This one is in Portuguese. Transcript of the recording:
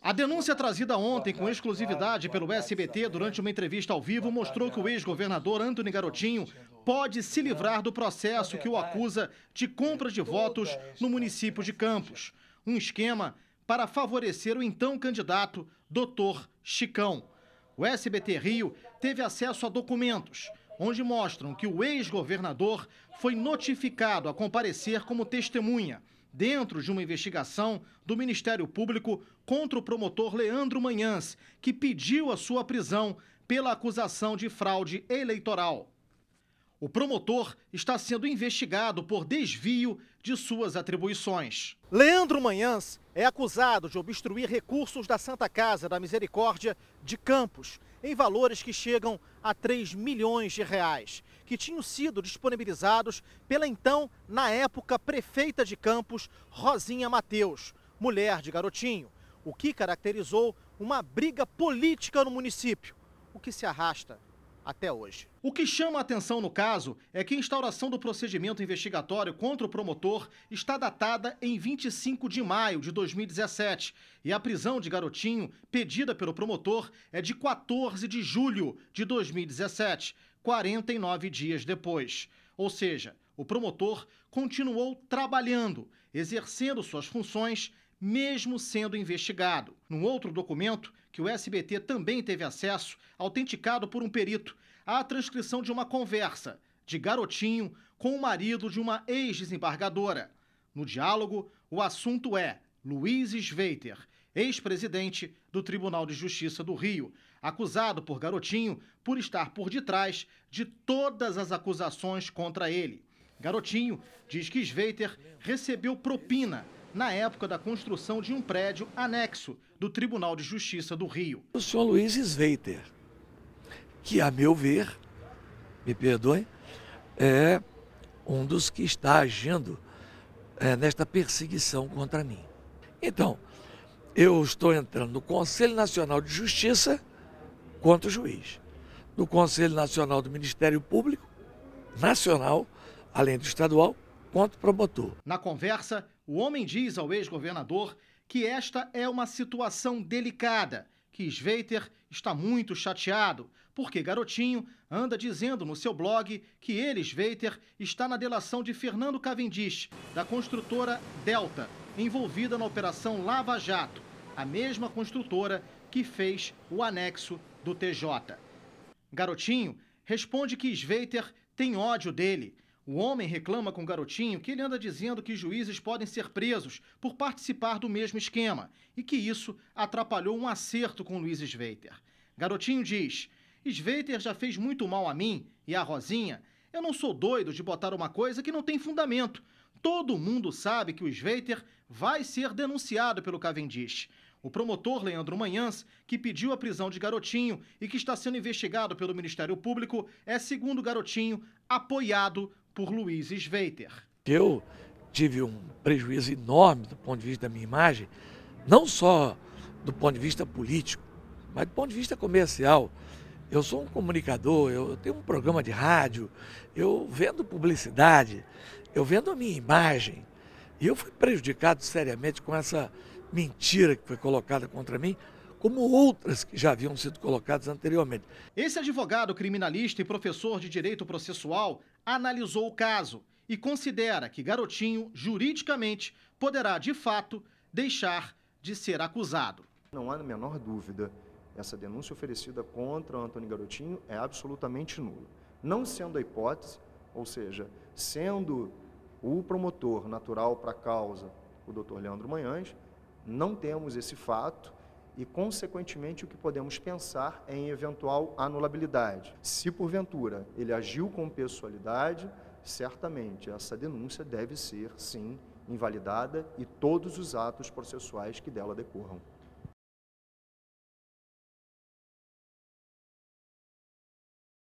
A denúncia trazida ontem com exclusividade pelo SBT durante uma entrevista ao vivo mostrou que o ex-governador Antônio Garotinho pode se livrar do processo que o acusa de compra de votos no município de Campos. Um esquema para favorecer o então candidato, Dr. Chicão. O SBT Rio teve acesso a documentos, onde mostram que o ex-governador foi notificado a comparecer como testemunha dentro de uma investigação do Ministério Público contra o promotor Leandro Manhãs, que pediu a sua prisão pela acusação de fraude eleitoral. O promotor está sendo investigado por desvio de suas atribuições. Leandro Manhãs é acusado de obstruir recursos da Santa Casa da Misericórdia de Campos, em valores que chegam a 3 milhões de reais que tinham sido disponibilizados pela então, na época, prefeita de Campos, Rosinha Mateus, mulher de Garotinho, o que caracterizou uma briga política no município, o que se arrasta até hoje. O que chama a atenção no caso é que a instauração do procedimento investigatório contra o promotor está datada em 25 de maio de 2017 e a prisão de Garotinho, pedida pelo promotor, é de 14 de julho de 2017, 49 dias depois. Ou seja, o promotor continuou trabalhando, exercendo suas funções mesmo sendo investigado. Num outro documento, que o SBT também teve acesso, autenticado por um perito, há a transcrição de uma conversa de garotinho com o marido de uma ex-desembargadora. No diálogo, o assunto é Luiz Sveiter, ex-presidente do Tribunal de Justiça do Rio, acusado por Garotinho por estar por detrás de todas as acusações contra ele. Garotinho diz que Sveiter recebeu propina na época da construção de um prédio anexo do Tribunal de Justiça do Rio. O senhor Luiz Sveiter, que a meu ver, me perdoe, é um dos que está agindo é, nesta perseguição contra mim. Então, eu estou entrando no Conselho Nacional de Justiça contra o juiz, no Conselho Nacional do Ministério Público Nacional, além do estadual, quanto promotor. Na conversa, o homem diz ao ex-governador que esta é uma situação delicada, que Sveiter está muito chateado, porque Garotinho anda dizendo no seu blog que ele, Sveiter, está na delação de Fernando Cavendish, da construtora Delta, envolvida na Operação Lava Jato, a mesma construtora que fez o anexo do TJ. Garotinho responde que Sveiter tem ódio dele o homem reclama com o garotinho que ele anda dizendo que juízes podem ser presos por participar do mesmo esquema e que isso atrapalhou um acerto com Luiz Sveiter. Garotinho diz: Sveiter já fez muito mal a mim e a Rosinha. Eu não sou doido de botar uma coisa que não tem fundamento. Todo mundo sabe que o Sveiter vai ser denunciado pelo Cavendish. O promotor Leandro Manhãs, que pediu a prisão de Garotinho e que está sendo investigado pelo Ministério Público, é, segundo Garotinho, apoiado por Luiz Sveiter. Eu tive um prejuízo enorme do ponto de vista da minha imagem, não só do ponto de vista político, mas do ponto de vista comercial. Eu sou um comunicador, eu tenho um programa de rádio, eu vendo publicidade, eu vendo a minha imagem. E eu fui prejudicado seriamente com essa mentira que foi colocada contra mim como outras que já haviam sido colocadas anteriormente. Esse advogado criminalista e professor de direito processual analisou o caso e considera que Garotinho, juridicamente, poderá, de fato, deixar de ser acusado. Não há a menor dúvida, essa denúncia oferecida contra Antônio Garotinho é absolutamente nula. Não sendo a hipótese, ou seja, sendo o promotor natural para a causa, o doutor Leandro Manhães, não temos esse fato e, consequentemente, o que podemos pensar é em eventual anulabilidade. Se, porventura, ele agiu com pessoalidade, certamente essa denúncia deve ser, sim, invalidada e todos os atos processuais que dela decorram.